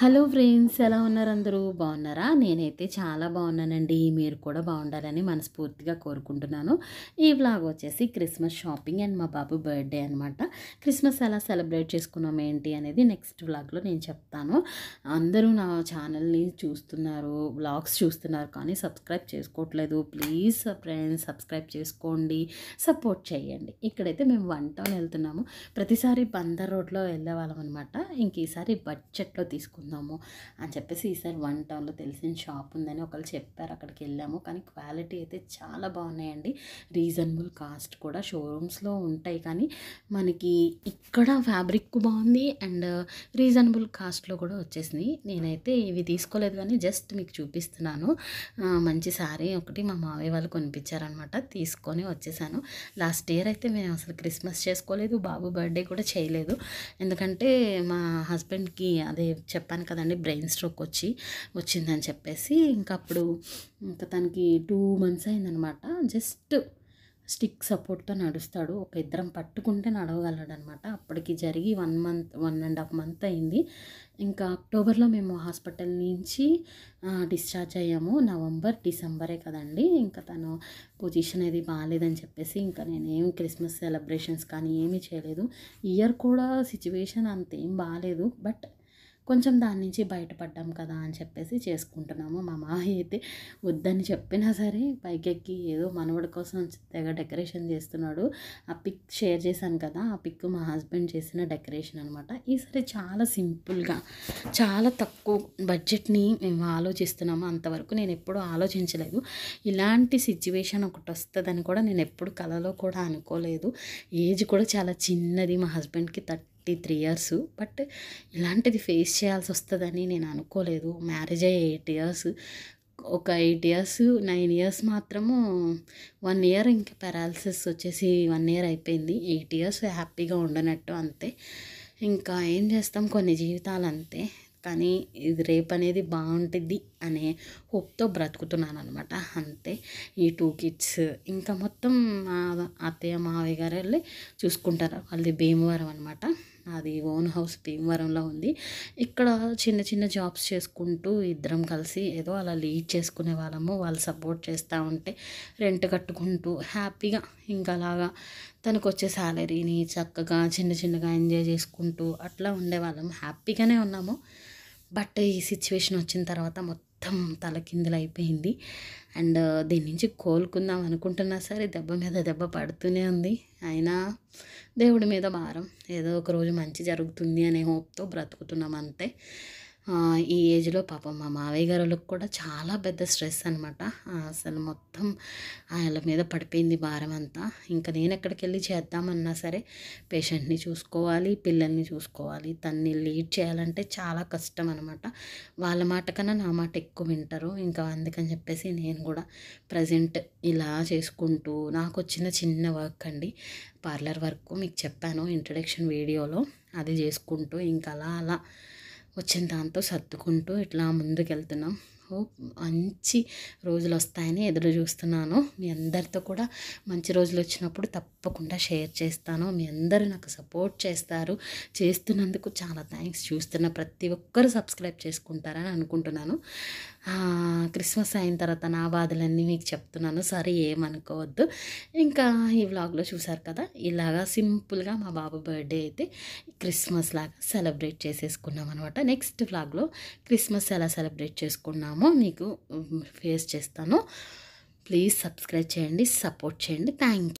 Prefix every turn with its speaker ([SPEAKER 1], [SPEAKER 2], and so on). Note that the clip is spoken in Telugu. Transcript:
[SPEAKER 1] హలో ఫ్రెండ్స్ ఎలా ఉన్నారు అందరూ బాగున్నారా నేనైతే చాలా బాగున్నానండి మీరు కూడా బాగుండాలని మనస్ఫూర్తిగా కోరుకుంటున్నాను ఈ వ్లాగ్ వచ్చేసి క్రిస్మస్ షాపింగ్ అండ్ మా బాబు బర్త్డే అనమాట క్రిస్మస్ ఎలా సెలబ్రేట్ చేసుకున్నాం ఏంటి అనేది నెక్స్ట్ వ్లాగ్లో నేను చెప్తాను అందరూ నా ఛానల్ని చూస్తున్నారు వ్లాగ్స్ చూస్తున్నారు కానీ సబ్స్క్రైబ్ చేసుకోవట్లేదు ప్లీజ్ ఫ్రెండ్స్ సబ్స్క్రైబ్ చేసుకోండి సపోర్ట్ చేయండి ఇక్కడైతే మేము వన్ టౌన్ వెళ్తున్నాము ప్రతిసారి బందర్ రోడ్లో వెళ్ళే వాళ్ళం అనమాట ఇంక ఈసారి బడ్జెట్లో తీసుకుంటాం తీసుకుందాము అని చెప్పేసి ఈసారి వన్ టౌన్లో తెలిసిన షాప్ ఉందని ఒకళ్ళు చెప్పారు అక్కడికి వెళ్ళాము కానీ క్వాలిటీ అయితే చాలా బాగున్నాయండి రీజనబుల్ కాస్ట్ కూడా షోరూమ్స్లో ఉంటాయి కానీ మనకి ఇక్కడ ఫ్యాబ్రిక్ బాగుంది అండ్ రీజనబుల్ కాస్ట్లో కూడా వచ్చేసింది నేనైతే ఇవి తీసుకోలేదు కానీ జస్ట్ మీకు చూపిస్తున్నాను మంచి శారీ ఒకటి మా మావయ్య వాళ్ళు కొనిపించారనమాట తీసుకొని వచ్చేసాను లాస్ట్ ఇయర్ అయితే మేము అసలు క్రిస్మస్ చేసుకోలేదు బాబు బర్త్డే కూడా చేయలేదు ఎందుకంటే మా హస్బెండ్కి అదే చెప్పాను చెప్పాను కదండి బ్రెయిన్ స్ట్రోక్ వచ్చి వచ్చిందని చెప్పేసి ఇంకా అప్పుడు ఇంకా తనకి టూ మంత్స్ అయిందనమాట జస్ట్ స్టిక్ సపోర్ట్తో నడుస్తాడు ఒక ఇద్దరం పట్టుకుంటే నడవగలడు అనమాట అప్పటికి జరిగి one month one and half month అయింది ఇంకా అక్టోబర్లో మేము హాస్పిటల్ నుంచి డిశ్చార్జ్ అయ్యాము నవంబర్ డిసెంబరే కదండి ఇంకా తను పొజిషన్ అది బాగాలేదని చెప్పేసి ఇంకా నేనేం క్రిస్మస్ సెలబ్రేషన్స్ కానీ ఏమీ చేయలేదు ఇయర్ కూడా సిచ్యువేషన్ అంతేం బాగాలేదు బట్ కొంచెం దాని నుంచి బయటపడ్డాం కదా అని చెప్పేసి చేసుకుంటున్నాము మా మా అయితే వద్దని చెప్పినా సరే పైకెక్కి ఏదో మనవడి కోసం తెగ డెకరేషన్ చేస్తున్నాడు ఆ పిక్ షేర్ చేశాను కదా ఆ పిక్ మా హస్బెండ్ చేసిన డెకరేషన్ అనమాట ఈసారి చాలా సింపుల్గా చాలా తక్కువ బడ్జెట్ని మేము ఆలోచిస్తున్నాము అంతవరకు నేను ఎప్పుడూ ఆలోచించలేదు ఇలాంటి సిచ్యువేషన్ ఒకటి వస్తుందని కూడా నేను ఎప్పుడు కలలో కూడా అనుకోలేదు ఏజ్ కూడా చాలా చిన్నది మా హస్బెండ్కి thirty thirty three years but ఇలాంటిది ఫేస్ చేయాల్సి వస్తుందని నేను అనుకోలేదు మ్యారేజ్ అయ్యి ఎయిట్ ఇయర్స్ ఒక ఎయిట్ ఇయర్స్ నైన్ ఇయర్స్ మాత్రము వన్ ఇయర్ ఇంకా పెరాలసిస్ వచ్చేసి వన్ ఇయర్ అయిపోయింది ఎయిట్ ఇయర్స్ హ్యాపీగా ఉండనట్టు అంతే ఇంకా ఏం చేస్తాం కొన్ని జీవితాలు అంతే కానీ ఇది రేపు అనేది బాగుంటుంది అనే హోప్తో బ్రతుకుతున్నాను అనమాట అంతే ఈ టూ కిడ్స్ ఇంకా మొత్తం మా అత్తయ్య మావయ్య గారు వెళ్ళి చూసుకుంటారు వాళ్ళది భీమవరం అనమాట అది ఓన్ హౌస్ భీమవరంలో ఉంది ఇక్కడ చిన్న చిన్న జాబ్స్ చేసుకుంటూ ఇద్దరం కలిసి ఏదో అలా లీడ్ చేసుకునే వాళ్ళము వాళ్ళు సపోర్ట్ చేస్తూ ఉంటే రెంట్ కట్టుకుంటూ హ్యాపీగా ఇంకా అలాగా తనకు వచ్చే శాలరీని చక్కగా చిన్న చిన్నగా ఎంజాయ్ చేసుకుంటూ అట్లా ఉండేవాళ్ళము హ్యాపీగానే ఉన్నాము బట్ ఈ సిచ్యువేషన్ వచ్చిన తర్వాత మొత్తం మొత్తం తలకిందులైపోయింది అండ్ uh, దీని నుంచి కోలుకుందాం అనుకుంటున్నా సరే దెబ్బ మీద దెబ్బ పడుతూనే ఉంది అయినా దేవుడి మీద భారం ఏదో ఒక రోజు మంచి జరుగుతుంది అనే హోప్తో బ్రతుకుతున్నాం అంతే ఈ ఏజ్లో పాపం మా మావయ్య గారులకు కూడా చాలా పెద్ద స్ట్రెస్ అనమాట అసలు మొత్తం వాళ్ళ మీద పడిపోయింది భారం అంతా ఇంకా నేను ఎక్కడికి వెళ్ళి చేద్దామన్నా సరే పేషెంట్ని చూసుకోవాలి పిల్లల్ని చూసుకోవాలి తన్ని లీడ్ చేయాలంటే చాలా కష్టం అనమాట వాళ్ళ మాట కన్నా నా మాట ఎక్కువ వింటారు ఇంకా అందుకని చెప్పేసి నేను కూడా ప్రజెంట్ ఇలా చేసుకుంటూ నాకు వచ్చిన చిన్న వర్క్ అండి పార్లర్ వర్క్ మీకు చెప్పాను ఇంట్రడక్షన్ వీడియోలో అది చేసుకుంటూ ఇంకా అలా అలా వచ్చిన దాంతో సర్దుకుంటూ ఇట్లా ముందుకెళ్తున్నాం సో మంచి రోజులు వస్తాయని ఎదురు చూస్తున్నాను మీ అందరితో కూడా మంచి రోజులు వచ్చినప్పుడు తప్పకుండా షేర్ చేస్తాను మీ అందరూ నాకు సపోర్ట్ చేస్తారు చేస్తున్నందుకు చాలా థ్యాంక్స్ చూస్తున్న ప్రతి ఒక్కరు సబ్స్క్రైబ్ చేసుకుంటారని అనుకుంటున్నాను క్రిస్మస్ అయిన తర్వాత నా బాధలన్నీ మీకు చెప్తున్నాను సరే ఏమనుకోవద్దు ఇంకా ఈ వ్లాగ్లో చూసారు కదా ఇలాగా సింపుల్గా మా బాబు బర్త్డే అయితే క్రిస్మస్ లాగా సెలబ్రేట్ చేసేసుకున్నాం అనమాట నెక్స్ట్ వ్లాగ్లో క్రిస్మస్ ఎలా సెలబ్రేట్ చేసుకున్నాము చేస్తామో మీకు ఫేస్ చేస్తాను ప్లీజ్ సబ్స్క్రైబ్ చేయండి సపోర్ట్ చేయండి థ్యాంక్